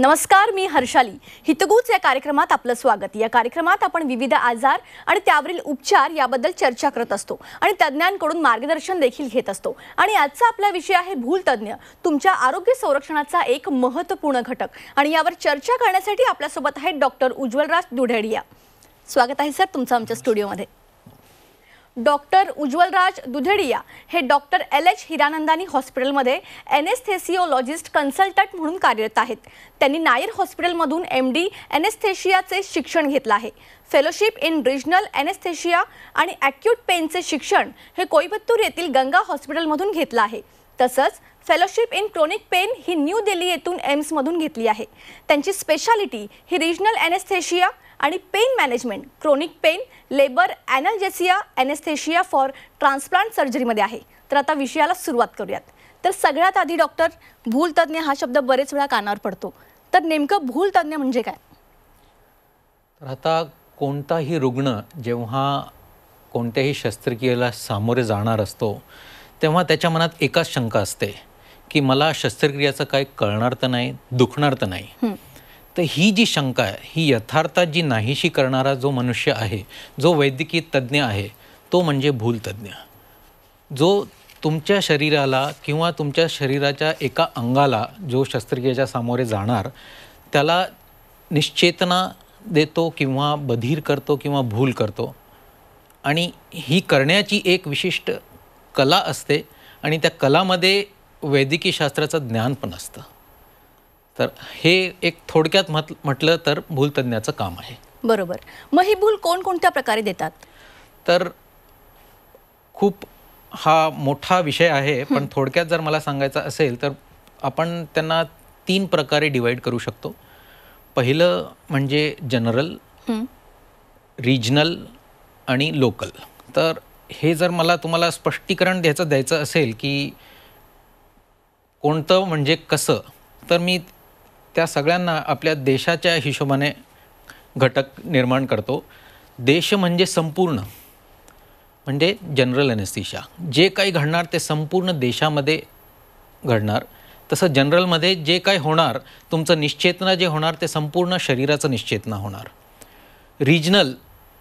नमस्कार मी हर्षाली हितगूच या कार्यक्रमात आपलं स्वागत या कार्यक्रमात आपण विविध आजार आणि त्यावरील उपचार याबद्दल चर्चा करत असतो आणि तज्ज्ञांकडून मार्गदर्शन देखील घेत असतो आणि आजचा आपला विषय आहे भूल तुमच्या आरोग्य संरक्षणाचा एक महत्त्वपूर्ण घटक आणि यावर चर्चा करण्यासाठी आपल्यासोबत आहेत डॉक्टर उज्ज्वलराज दुढेडिया स्वागत आहे सर तुमचं आमच्या स्टुडिओमध्ये डॉक्टर उज्ज्वलराज दुधेडिया हे डॉक्टर एल एच हिरानंदानी हॉस्पिटलमध्ये एनेस्थेसिओलॉजिस्ट कन्सल्टंट म्हणून कार्यरत आहेत त्यांनी नायर हॉस्पिटलमधून एम डी एनेस्थेशियाचे शिक्षण घेतलं आहे फेलोशिप इन रिजनल एनेस्थेशिया आणि ॲक्यूट पेनचे शिक्षण हे कोईबत्तूर येथील गंगा हॉस्पिटलमधून घेतलं आहे तसंच फेलोशिप इन क्रॉनिक पेन ही न्यू दिल्ली येथून एम्समधून घेतली आहे त्यांची स्पेशालिटी ही रिजनल ॲनेस्थेशिया आणि pain management chronic pain labour analgesia anaesthesia for transplant सर्जरीमध्ये आहे तर आता विषयाला सुरुवात करूयात तर सगळ्यात आधी डॉक्टर भूलतज्ञ हा शब्द बरेच वेळा कानावर पडतो तर नेमकं भूलतज्ञ म्हणजे काय तर आता कोणताही रुग्ण जेव्हा कोणत्याही शस्त्रक्रियेला सामोरे जाणार असतो तेव्हा त्याच्या मनात एकाच शंका असते की मला शस्त्रक्रियाचं काय कळणार तर नाही दुखणार तर नाही तर ही जी शंका आहे ही यथार्थात जी नाहीशी करणारा जो मनुष्य आहे जो वैद्यकीय तज्ज्ञ आहे तो म्हणजे भूलतज्ज्ञ जो तुमच्या शरीराला किंवा तुमच्या शरीराच्या एका अंगाला जो शस्त्रक्रियेच्या सामोरे जाणार त्याला निश्चेतना देतो किंवा बधीर करतो किंवा भूल करतो आणि ही करण्याची एक विशिष्ट कला असते आणि त्या कलामध्ये वैद्यकीय ज्ञान पण असतं तर हे एक थोडक्यात म्हट म्हटलं तर भूलतज्ञाचं काम आहे बरोबर मग ही भूल कोणकोणत्या प्रकारे देतात तर खूप हा मोठा विषय आहे पण थोडक्यात जर मला सांगायचं असेल तर आपण त्यांना तीन प्रकारे डिवाईड करू शकतो पहिलं म्हणजे जनरल रिजनल आणि लोकल तर हे जर मला तुम्हाला स्पष्टीकरण द्यायचं द्यायचं असेल की कोणतं म्हणजे कसं तर मी त्या सगळ्यांना आपल्या देशाच्या हिशोबाने घटक निर्माण करतो देश म्हणजे संपूर्ण म्हणजे जनरल एनेस्थिशा जे काही घडणार ते संपूर्ण देशामध्ये घडणार तसं जनरलमध्ये जे काही होणार तुमचं निश्चेतना जे होणार ते संपूर्ण शरीराचं निश्चेतना होणार रिजनल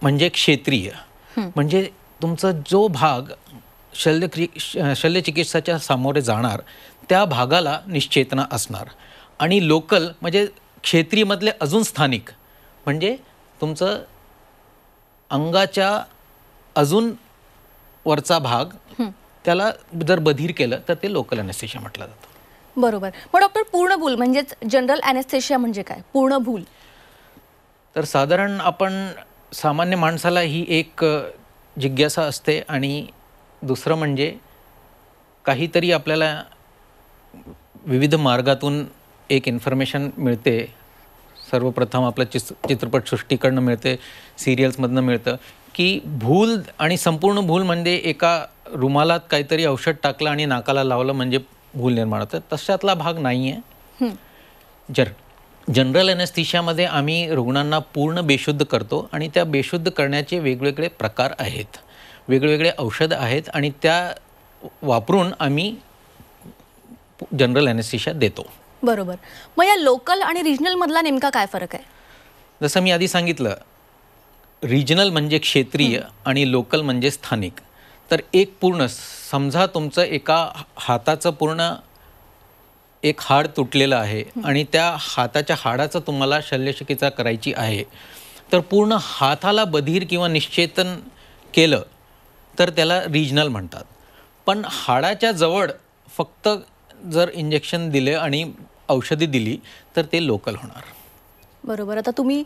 म्हणजे क्षेत्रीय म्हणजे तुमचा जो भाग शल्यक्रि शल्यचिकित्साच्या सामोरे जाणार त्या भागाला निश्चेतना असणार आणि लोकल म्हणजे क्षेत्रीमधले अजून स्थानिक म्हणजे तुमचं अंगाच्या अजून वरचा भाग त्याला जर बधीर केलं तर ते लोकल अनेस्थेशिया म्हटलं जातं बरोबर मग डॉक्टर पूर्ण भूल म्हणजेच जनरल अनेस्थेशिया म्हणजे काय पूर्ण भूल तर साधारण आपण सामान्य माणसाला ही एक जिज्ञासा असते आणि दुसरं म्हणजे काहीतरी आपल्याला विविध मार्गातून एक इन्फॉर्मेशन मिळते सर्वप्रथम आपल्या चित्रपट चित्रपटसृष्टीकडनं मिळते सिरियल्समधनं मिळतं की भूल आणि संपूर्ण भूल म्हणजे एका रुमालात काहीतरी औषध टाकलं आणि नाकाला लावलं म्हणजे भूल निर्माण होतं तशातला भाग नाही आहे जर जनरल एनेस्थिशियामध्ये आम्ही रुग्णांना पूर्ण बेशुद्ध करतो आणि त्या बेशुद्ध करण्याचे वेगवेगळे प्रकार आहेत वेगवेगळे औषध आहेत आणि त्या वापरून आम्ही जनरल एनेस्थिशिया देतो बरोबर मग या लोकल आणि रिजनलमधला नेमका काय फरक आहे जसं मी आधी सांगितलं रिजनल म्हणजे क्षेत्रीय आणि लोकल म्हणजे स्थानिक तर एक पूर्ण समजा तुमचं एका हाताचं पूर्ण एक हाड तुटलेलं आहे आणि त्या हाताच्या हाडाचं तुम्हाला शल्यशिकेचा करायची आहे तर पूर्ण हाताला बधीर किंवा निश्चेतन केलं तर त्याला रिजनल म्हणतात पण हाडाच्या जवळ फक्त जर इंजेक्शन दिले आणि औषधी दिली तर ते लोकल होणार बरोबर आता तुम्ही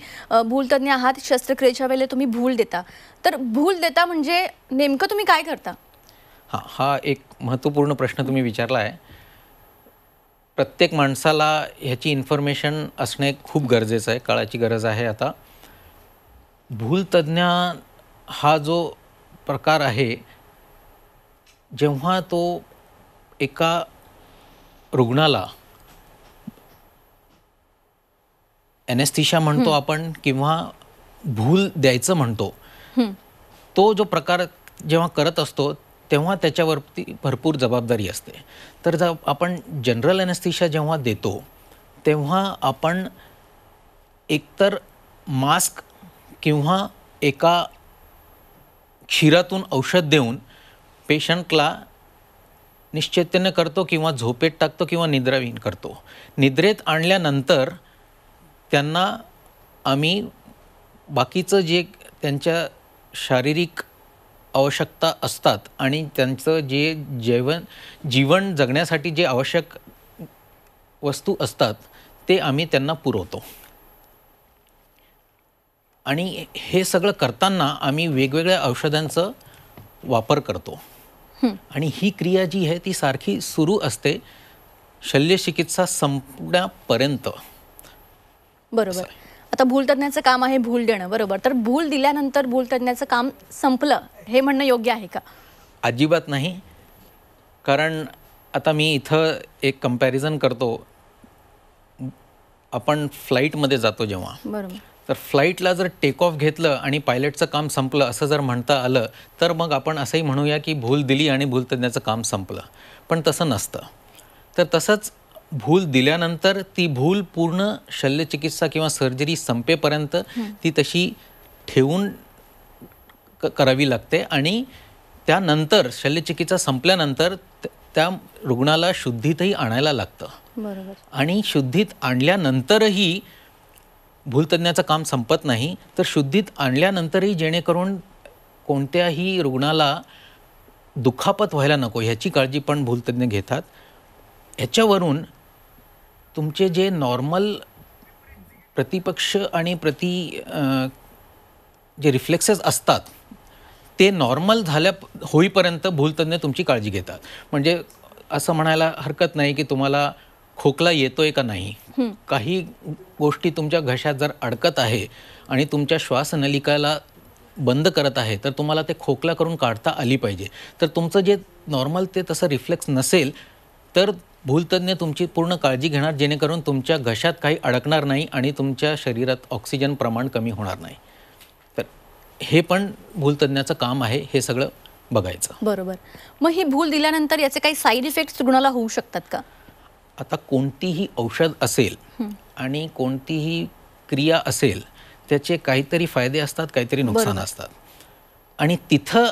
भूलतज्ञ आहात शस्त्रक्रियेच्या वेळेला तुम्ही भूल देता तर भूल देता म्हणजे नेमकं तुम्ही काय करता हा हा एक महत्त्वपूर्ण प्रश्न तुम्ही विचारला आहे प्रत्येक माणसाला ह्याची इन्फॉर्मेशन असणे खूप गरजेचं आहे काळाची गरज आहे आता भूलतज्ञ हा जो प्रकार आहे जेव्हा तो एका रुग्णाला एनेस्थिशा म्हणतो आपण किंवा भूल द्यायचं म्हणतो तो जो प्रकार जेव्हा करत असतो तेव्हा त्याच्यावरती भरपूर जबाबदारी असते तर जर आपण जनरल एनेस्थिशा जेव्हा देतो तेव्हा आपण एकतर मास्क किंवा एका क्षीरातून औषध देऊन पेशंटला निश्चैतन्य करतो किंवा झोपेत टाकतो किंवा निद्राविहीन करतो निद्रेत आणल्यानंतर त्यांना आम्ही बाकीचं जे त्यांच्या शारीरिक आवश्यकता असतात आणि त्यांचं जे जेवण जीवन जगण्यासाठी जे आवश्यक वस्तू असतात ते आम्ही त्यांना पुरवतो आणि हे सगळं करताना आम्ही वेगवेगळ्या औषधांचं वापर करतो आणि ही क्रिया जी आहे ती सारखी सुरू असते शल्यचिकित्सा संपण्यापर्यंत बरोबर आता भूलतज्ञाचं काम आहे भूल देणं बरोबर तर भूल दिल्यानंतर भूल काम संपलं हे म्हणणं योग्य आहे का अजिबात नाही कारण आता मी इथं एक कंपॅरिझन करतो आपण फ्लाईटमध्ये जातो जेव्हा बरोबर तर फ्लाईटला जर टेक ऑफ घेतलं आणि पायलटचं काम संपलं असं जर म्हणता आलं तर मग आपण असंही म्हणूया की भूल दिली आणि भूलतज्ञाचं काम संपलं पण तसं नसतं तर तसंच भूल दिल्यानंतर ती भूल पूर्ण शल्यचिकित्सा किंवा सर्जरी संपेपर्यंत ती तशी ठेवून करावी लागते आणि त्यानंतर शल्यचिकित्सा संपल्यानंतर त्या रुग्णाला शुद्धीतही आणायला लागतं बरोबर आणि शुद्धीत आणल्यानंतरही भूलतज्ञाचं काम संपत नाही तर शुद्धीत आणल्यानंतरही जेणेकरून कोणत्याही रुग्णाला दुखापत व्हायला नको ह्याची काळजी पण भूलतज्ञ घेतात ह्याच्यावरून तुमचे जे नॉर्मल प्रतिपक्ष आणि प्रति जे रिफ्लेक्सेस असतात ते नॉर्मल झाल्या होईपर्यंत भूलतज्ञ तुमची काळजी घेतात म्हणजे असं म्हणायला हरकत नाही की तुम्हाला खोकला येतोय का नाही काही गोष्टी तुमच्या घशात जर अडकत आहे आणि तुमच्या श्वासनलिकाला बंद करत आहे तर तुम्हाला ते खोकला करून काढता आली पाहिजे तर तुमचं जे नॉर्मल ते तसं रिफ्लेक्स नसेल तर भूलतज्ञ तुमची पूर्ण काळजी घेणार जेणेकरून तुमच्या घशात काही अडकणार नाही आणि तुमच्या शरीरात ऑक्सिजन प्रमाण कमी होणार नाही तर हे पण भूलतज्ञाचं काम आहे हे सगळं बघायचं बरोबर मग ही भूल दिल्यानंतर याचे काही साईड इफेक्ट्स रुग्णाला होऊ शकतात का आता कोणतीही औषध असेल आणि कोणतीही क्रिया असेल त्याचे काहीतरी फायदे असतात काहीतरी नुकसान असतात आणि तिथं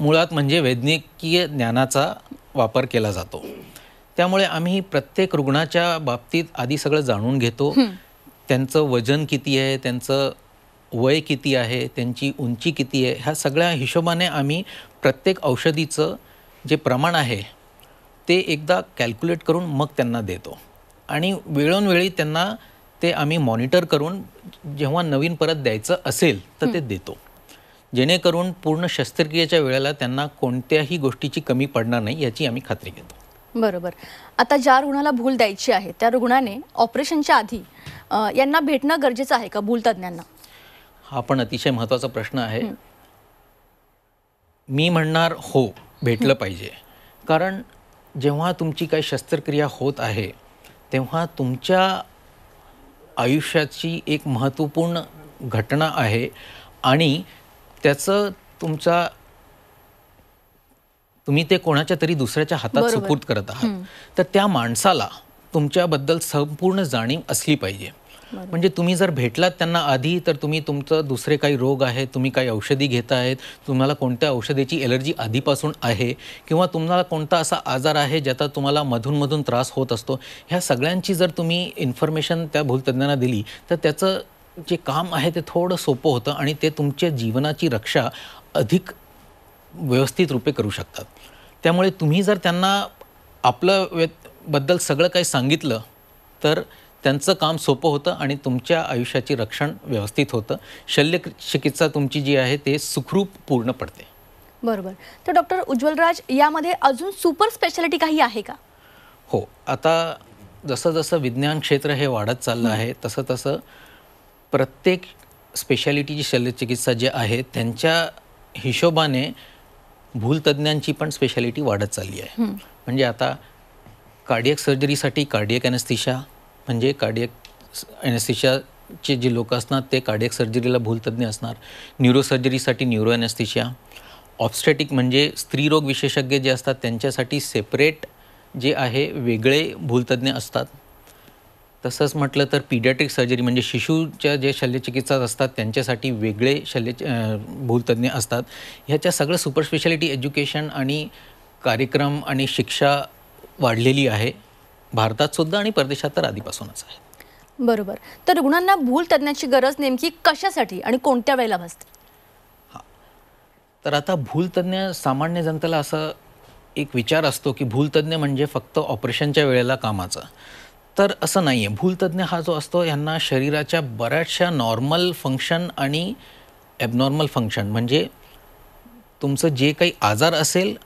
मुळात म्हणजे वैद्यकीय ज्ञानाचा वापर केला जातो त्यामुळे आम्ही प्रत्येक रुग्णाच्या बाबतीत आधी सगळं जाणून घेतो त्यांचं वजन किती आहे त्यांचं वय किती आहे त्यांची उंची किती आहे ह्या सगळ्या हिशोबाने आम्ही प्रत्येक औषधीचं जे प्रमाण आहे ते एकदा कॅल्क्युलेट करून मग त्यांना देतो आणि वेळोनवेळी त्यांना ते आम्ही मॉनिटर करून जेव्हा नवीन परत द्यायचं असेल तर ते देतो जेणेकरून पूर्ण शस्त्रक्रियेच्या वेळेला त्यांना कोणत्याही गोष्टीची कमी पडणार नाही याची आम्ही खात्री घेतो बरोबर आता ज्या रुग्णाला भूल द्यायची आहे त्या रुग्णाने ऑपरेशनच्या आधी यांना भेटणं गरजेचं आहे का भूल हा पण अतिशय महत्त्वाचा प्रश्न आहे मी म्हणणार हो भेटलं पाहिजे कारण जेव्हा तुमची काही शस्त्रक्रिया होत आहे तेव्हा तुमच्या आयुष्याची एक महत्त्वपूर्ण घटना आहे आणि त्याचं तुमचा तुम्ही ते कोणाच्या तरी दुसऱ्याच्या हातात सुपूर्त करत आहात तर त्या माणसाला तुमच्याबद्दल संपूर्ण जाणीव असली पाहिजे म्हणजे तुम्ही जर भेटलात त्यांना आधी तर तुम्ही तुमचं दुसरे काही रोग आहे तुम्ही काही औषधी घेत आहेत तुम्हाला कोणत्या औषधीची एलर्जी आधीपासून आहे किंवा तुम्हाला कोणता असा आजार आहे ज्याचा तुम्हाला मधूनमधून त्रास होत असतो ह्या सगळ्यांची जर तुम्ही इन्फॉर्मेशन त्या भूलतज्ञांना दिली तर त्याचं जे काम आहे ते थोडं सोपं होतं आणि ते तुमच्या जीवनाची रक्षा अधिक व्यवस्थित रूपे करू शकतात त्यामुळे तुम्ही जर त्यांना आपलं बद्दल सगळं काही सांगितलं तर त्यांचं काम सोपं होतं आणि तुमच्या आयुष्याची रक्षण व्यवस्थित होतं शल्य चिकित्सा तुमची जी आहे ते सुखरूप पूर्ण पडते बरोबर तर डॉक्टर उज्ज्वलराज यामध्ये अजून सुपर स्पेशालिटी काही आहे का हो आता जसं जसं विज्ञान क्षेत्र हे वाढत चाललं आहे तसं तसं प्रत्येक स्पेशालिटीची शल्यचिकित्सा जे आहे त्यांच्या हिशोबाने भूलतज्ञांची पण स्पेशालिटी वाढत चालली आहे म्हणजे आता कार्डियक सर्जरीसाठी कार्डियक अॅनेस्थिशा म्हणजे कार्डियक ॲनेस्थिशियाचे जे लोक असणार ते कार्डियक सर्जरीला भूलतज्ञ असणार न्यूरो सर्जरीसाठी न्यूरो ॲनेस्थिशिया ऑब्स्टॅटिक म्हणजे स्त्रीरोग विशेषज्ञ जे असतात त्यांच्यासाठी सेपरेट जे आहे वेगळे भूलतज्ञ असतात तसंच म्हटलं तर पीडियाट्रिक सर्जरी म्हणजे शिशूच्या जे शल्यचिकित्सा असतात त्यांच्यासाठी वेगळे शल्य भूलतज्ञ असतात ह्याच्या सगळं सुपर स्पेशालिटी एज्युकेशन आणि कार्यक्रम आणि शिक्षा वाढलेली आहे भारतात सुद्धा आणि परदेशात तर आधीपासूनच आहे बरोबर तर रुग्णांना भूल गरज नेमकी कशासाठी आणि कोणत्या वेळेला भासते तर आता भूलतज्ञ सामान्य जनतेला असं एक विचार असतो की भूलतज्ञ म्हणजे फक्त ऑपरेशनच्या वेळेला कामाचा तर असं नाही आहे भूलतज्ञ हा जो असतो यांना शरीराच्या बऱ्याचशा नॉर्मल फंक्शन आणि ॲबनॉर्मल फंक्शन म्हणजे तुमचं जे काही आजार असेल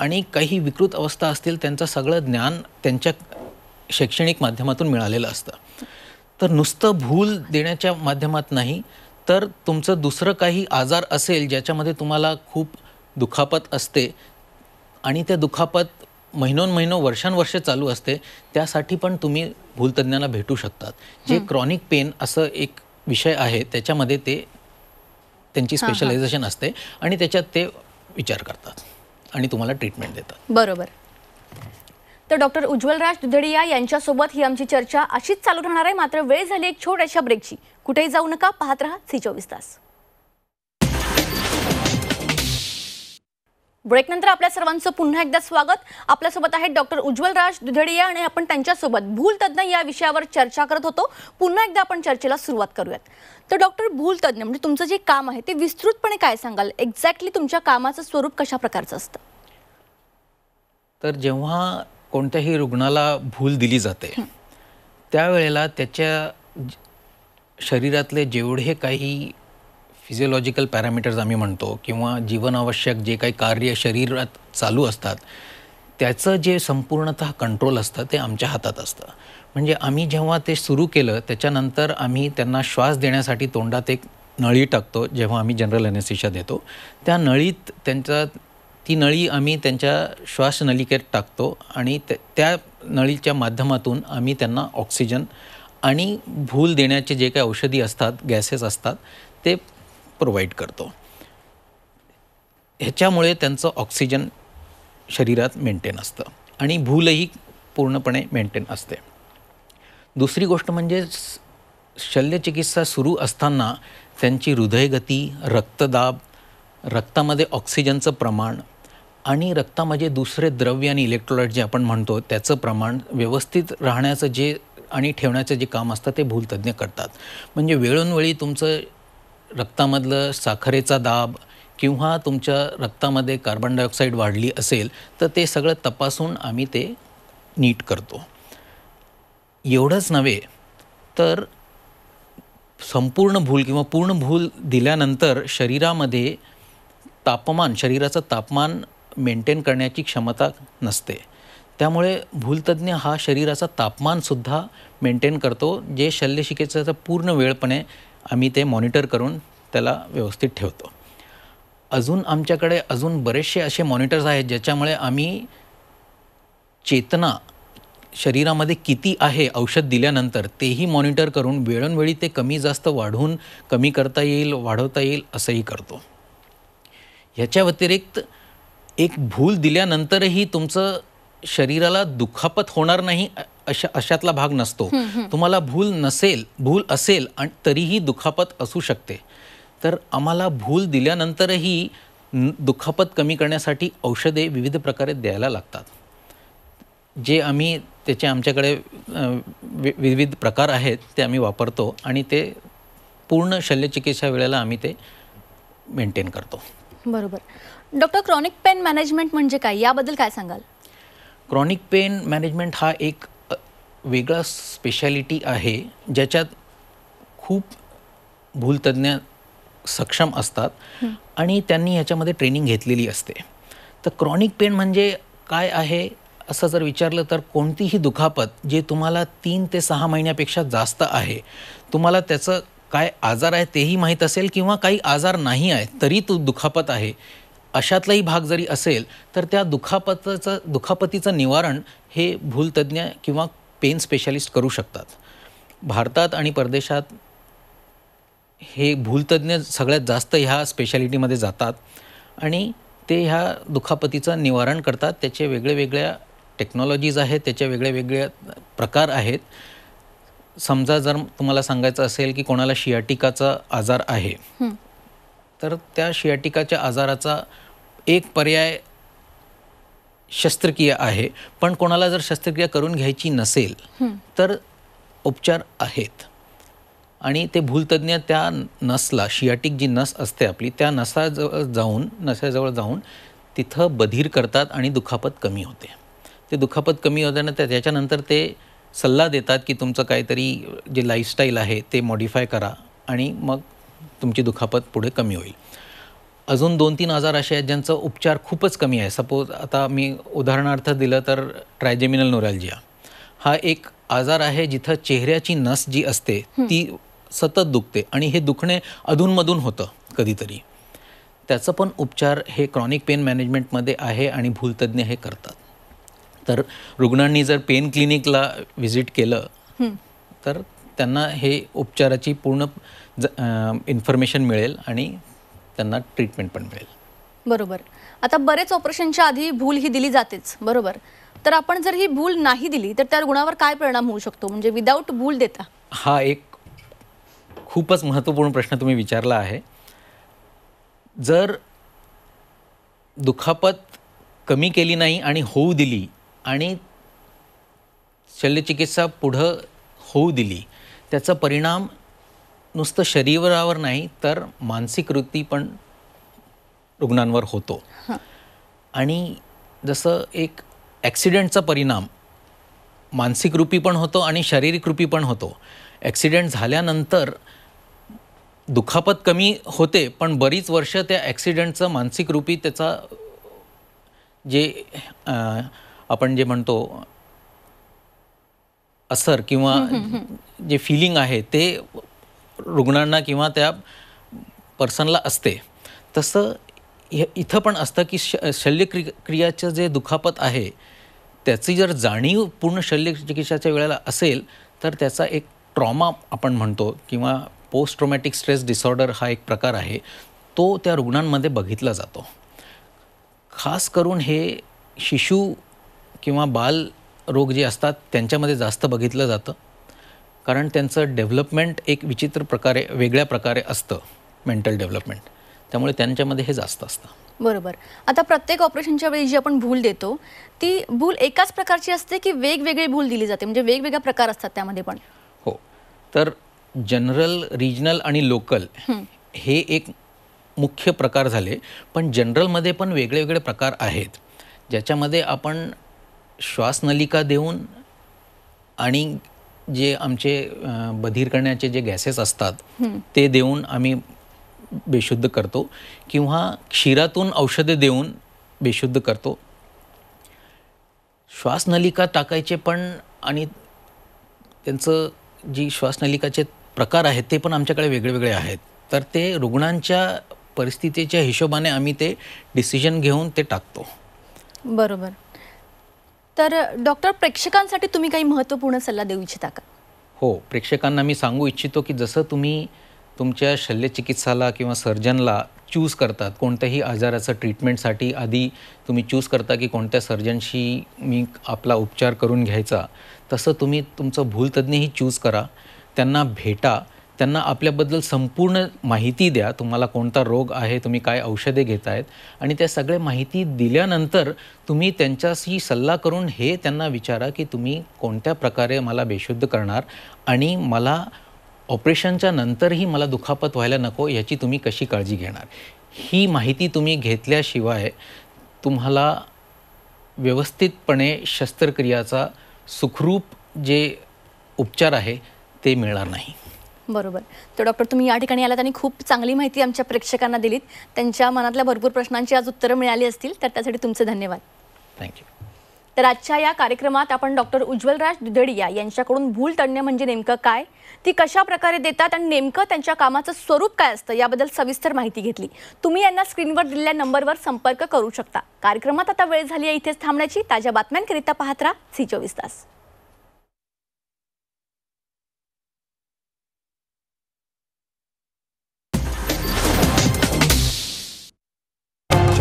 आणि काही विकृत अवस्था असतील त्यांचं सगळं ज्ञान त्यांच्या शैक्षणिक माध्यमातून मिळालेलं असतं तर नुसतं भूल देण्याच्या माध्यमात नाही तर तुमचं दुसरं काही आजार असेल ज्याच्यामध्ये तुम्हाला खूप दुखापत असते आणि त्या दुखापत महिनोन महिनो वर्षानवर्ष चालू असते त्यासाठी पण तुम्ही भूलतज्ञांना भेटू शकतात जे क्रॉनिक पेन असं एक विषय आहे त्याच्यामध्ये ते त्यांची स्पेशलायझेशन असते आणि त्याच्यात ते विचार करतात आणि तुम्हाला ट्रीटमेंट देतात बरोबर तर डॉक्टर उज्ज्वलराज दुधडिया यांच्यासोबत ही आमची चर्चा अशीच चालू राहणार आहे मात्र वेळ झाली एक छोट्याशा ब्रेकची कुठेही जाऊ नका पाहत राहा सी चोवीस तास ब्रेकनंतर आपल्या सर्वांचं पुन्हा एकदा स्वागत आपल्यासोबत आहे डॉक्टर उज्ज्वल राज दुधडिया आणि आपण त्यांच्यासोबत भूलतज्ञ या विषयावर चर्चा करत होतो पुन्हा एकदा आपण चर्चेला सुरुवात करूयात तर डॉक्टर भूलतज्ञ म्हणजे तुमचं जे काम आहे ते विस्तृतपणे काय सांगाल एक्झॅक्टली तुमच्या कामाचं स्वरूप कशा प्रकारचं असतं तर जेव्हा कोणत्याही रुग्णाला भूल दिली जाते त्यावेळेला त्याच्या शरीरातले जेवढे काही फिजिओलॉजिकल पॅरामीटर्स आम्ही म्हणतो किंवा जीवनावश्यक जे काही कार्य शरीरात चालू असतात त्याचं जे संपूर्णतः कंट्रोल असतं ते आमच्या हातात असतं म्हणजे आम्ही जेव्हा ते सुरू केलं त्याच्यानंतर आम्ही त्यांना श्वास देण्यासाठी तोंडात एक नळी टाकतो जेव्हा आम्ही जनरल अनेसिशा देतो त्या नळीत त्यांचा ती नळी आम्ही त्यांच्या श्वासनलिकेत टाकतो आणि त्या नळीच्या माध्यमातून आम्ही त्यांना ऑक्सिजन आणि भूल देण्याचे जे काही औषधी असतात गॅसेस असतात ते प्रोव्हाइड करतो ह्याच्यामुळे त्यांचं ऑक्सिजन शरीरात मेंटेन असतं आणि भूलही पूर्णपणे मेंटेन असते दुसरी गोष्ट म्हणजे शल्यचिकित्सा सुरू असताना त्यांची हृदयगती रक्तदाब रक्तामध्ये ऑक्सिजनचं प्रमाण आणि रक्तामध्ये दुसरे द्रव्य आणि इलेक्ट्रोलाइट जे आपण म्हणतो त्याचं प्रमाण व्यवस्थित राहण्याचं जे आणि ठेवण्याचं जे काम असतं ते भूलतज्ज्ञ करतात म्हणजे वेळोनवेळी तुमचं रक्तामधलं साखरेचा दाब किंवा तुमच्या रक्तामध्ये कार्बन डायऑक्साईड वाढली असेल तर ते सगळं तपासून आम्ही ते नीट करतो एवढंच नव्हे तर संपूर्ण भूल किंवा पूर्ण भूल दिल्यानंतर शरीरामध्ये तापमान शरीराचं तापमान मेंटेन करण्याची क्षमता नसते त्यामुळे भूलतज्ञ हा शरीराचा तापमानसुद्धा मेंटेन करतो जे शल्यशिकेचं पूर्ण वेळपणे आम्ही ते मॉनिटर करून त्याला व्यवस्थित ठेवतो अजून आमच्याकडे अजून बरेचसे असे मॉनिटर्स आहेत ज्याच्यामुळे आम्ही चेतना शरीरामध्ये किती आहे औषध दिल्यानंतर तेही मॉनिटर करून वेळोवेळी ते कमी जास्त वाढून कमी करता येईल वाढवता येईल असंही करतो ह्याच्या व्यतिरिक्त एक भूल दिल्यानंतरही तुमचं शरीराला दुखापत होणार नाही अशा अशातला भाग नसतो तुम्हाला भूल नसेल भूल असेल आणि तरीही दुखापत असू शकते तर आम्हाला भूल दिल्यानंतरही दुखापत कमी करण्यासाठी औषधे विविध प्रकारे द्यायला लागतात जे आम्ही त्याचे आमच्याकडे विविध प्रकार आहेत ते आम्ही वापरतो आणि ते पूर्ण शल्यचिकित्सा वेळेला आम्ही ते मेंटेन करतो बरोबर डॉक्टर क्रॉनिक पेन मॅनेजमेंट म्हणजे काय याबद्दल काय सांगाल क्रॉनिक पेन मॅनेजमेंट हा एक वेगळा स्पेशालिटी आहे ज्याच्यात खूप भूलतज्ञ सक्षम असतात आणि त्यांनी ह्याच्यामध्ये ट्रेनिंग घेतलेली असते तर क्रॉनिक पेन म्हणजे काय आहे असं जर विचारलं तर कोणतीही दुखापत जे तुम्हाला तीन ते सहा महिन्यापेक्षा जास्त आहे तुम्हाला त्याचं काय आजार आहे तेही माहीत असेल किंवा काही आजार नाही आहे तरी तो दुखापत आहे अशातलाही भाग जरी असेल तर त्या दुखापताचं दुखापतीचं निवारण हे भूलतज्ञ किंवा पेन स्पेशालिस्ट करू शकतात भारतात आणि परदेशात हे भूलतज्ञ सगळ्यात जास्त ह्या स्पेशालिटीमध्ये जातात आणि ते ह्या दुखापतीचं निवारण करतात त्याचे वेगळे वेगळ्या टेक्नॉलॉजीज आहेत त्याचे वेगळे वेगळ्या प्रकार आहेत समजा जर तुम्हाला सांगायचं असेल की कोणाला शियाटिकाचा आजार आहे तर त्या शियाटिकाच्या आजाराचा एक पर्याय शस्त्रक्रिया आहे पण कोणाला जर शस्त्रक्रिया करून घ्यायची नसेल तर उपचार आहेत आणि ते भूलतज्ञ त्या नसला शियाटिक जी नस असते आपली त्या नसाजवळ जाऊन नसाजवळ जाऊन तिथं बधीर करतात आणि दुखापत कमी होते ते दुखापत कमी होताना त्या त्याच्यानंतर ते सल्ला देतात की तुमचं काहीतरी जे लाईफस्टाईल आहे ते मॉडिफाय करा आणि मग तुमची दुखापत पुढे कमी होईल अजून दोन तीन आजार असे आहेत ज्यांचा उपचार खूपच कमी आहे सपोज आता मी उदाहरणार्थ दिलं तर ट्रायजेमिनल नोरॅल्जिया हा एक आजार आहे जिथं चेहऱ्याची नस जी असते ती सतत दुखते आणि हे दुखणे अधूनमधून होतं कधीतरी त्याचं पण उपचार हे क्रॉनिक पेन मॅनेजमेंटमध्ये आहे आणि भूलतज्ञ हे करतात तर रुग्णांनी जर पेन क्लिनिकला व्हिजिट केलं तर त्यांना हे उपचाराची पूर्ण इन्फॉर्मेशन मिळेल आणि त्यांना ट्रीटमेंट पण मिळेल बरोबर आता बरेच ऑपरेशनच्या आधी भूल ही दिली जातेच बरोबर तर आपण जर ही भूल नाही दिली तर त्या रुग्णावर काय परिणाम होऊ शकतो म्हणजे विदाऊट भूल देता हा एक खूपच महत्त्वपूर्ण प्रश्न तुम्ही विचारला आहे जर दुखापत कमी केली नाही आणि होऊ दिली आणि शल्यचिकित्सा पुढं होऊ दिली त्याचा परिणाम नुसतं शरीरावर नाही तर मानसिक वृत्ती पण रुग्णांवर होतो आणि जसं एक ॲक्सिडेंटचा परिणाम मानसिक रूपी पण होतो आणि शारीरिक रूपी पण होतो ॲक्सिडेंट झाल्यानंतर दुखापत कमी होते पण बरीच वर्ष त्या ॲक्सिडेंटचं मानसिक रूपी त्याचा जे आपण जे म्हणतो असर किंवा जे फिलिंग आहे ते रुग्णांना किंवा त्या पर्सनला असते तसं इथं पण असतं की श जे दुखापत आहे त्याची जर जाणीव पूर्ण शल्यचिकित्साच्या वेळेला असेल तर त्याचा एक ट्रॉमा आपण म्हणतो किंवा पोस्ट ट्रॉमॅटिक स्ट्रेस डिसऑर्डर हा एक प्रकार आहे तो त्या रुग्णांमध्ये बघितला जातो खास करून हे शिशू किंवा बाल रोग जे असतात त्यांच्यामध्ये जास्त बघितलं जातं कारण त्यांचं डेव्हलपमेंट एक विचित्र प्रकारे वेगळ्या प्रकारे असतं मेंटल डेव्हलपमेंट त्यामुळे त्यांच्यामध्ये हे जास्त असतं बरोबर आता प्रत्येक ऑपरेशनच्या वेळी जी आपण भूल देतो ती भूल एकाच प्रकारची असते की वेगवेगळी भूल दिली जाते म्हणजे वेगवेगळ्या प्रकार असतात त्यामध्ये पण हो तर जनरल रिजनल आणि लोकल हे एक मुख्य प्रकार झाले पण जनरलमध्ये पण वेगळे वेगळे प्रकार आहेत ज्याच्यामध्ये आपण श्वासनलिका देऊन आणि जे आमचे बधीर करण्याचे जे गॅसेस असतात ते देऊन आम्ही बेशुद्ध करतो किंवा क्षीरातून औषधे देऊन बेशुद्ध करतो श्वासनलिका टाकायचे पण आणि त्यांचं जी श्वासनलिकाचे प्रकार आहेत ते पण आमच्याकडे वेगळेवेगळे आहेत तर ते रुग्णांच्या परिस्थितीच्या हिशोबाने आम्ही ते डिसिजन घेऊन ते टाकतो बरोबर तर डॉक्टर प्रेक्षकांसाठी तुम्ही काही महत्त्वपूर्ण सल्ला देऊ इच्छिता का हो प्रेक्षकांना मी सांगू इच्छितो की जसं तुम्ही तुमच्या शल्यचिकित्साला किंवा सर्जनला चूज करतात कोणत्याही आजाराचं ट्रीटमेंटसाठी आधी तुम्ही चूज करता की कोणत्या सर्जनशी मी आपला उपचार करून घ्यायचा तसं तुम्ही तुमचं भूलतज्ञही चूज करा त्यांना भेटा त्यांना आपल्याबद्दल संपूर्ण माहिती द्या तुम्हाला कोणता रोग आहे तुम्ही काय औषधे घेत आहेत आणि त्या सगळ्या माहिती दिल्यानंतर तुम्ही त्यांच्याशी सल्ला करून हे त्यांना विचारा की तुम्ही कोणत्या प्रकारे मला बेशुद्ध करणार आणि मला ऑपरेशनच्या नंतरही मला दुखापत व्हायला नको याची तुम्ही कशी काळजी घेणार ही माहिती तुम्ही घेतल्याशिवाय तुम्हाला व्यवस्थितपणे शस्त्रक्रियाचा सुखरूप जे उपचार आहे ते मिळणार नाही बरोबर तर डॉक्टर तुम्ही या ठिकाणी आलात आणि खूप चांगली माहिती आमच्या प्रेक्षकांना दिलीत त्यांच्या मनातल्या भरपूर प्रश्नांची आज उत्तरं मिळाली असतील तर त्यासाठी तुमचे धन्यवाद थँक्यू तर आजच्या या कार्यक्रमात आपण डॉक्टर उज्ज्वलराज दुधडिया यांच्याकडून भूल तडणे म्हणजे नेमकं काय ती कशा प्रकारे देतात आणि नेमकं त्यांच्या कामाचं स्वरूप काय असतं याबद्दल सविस्तर माहिती घेतली तुम्ही यांना स्क्रीनवर दिलेल्या नंबरवर संपर्क करू शकता कार्यक्रमात आता वेळ झाली आहे इथेच थांबण्याची ताज्या बातम्यांकरिता पाहत राहा सी चोवीस तास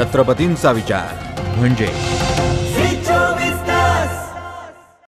छत्रपतींचा विचार म्हणजे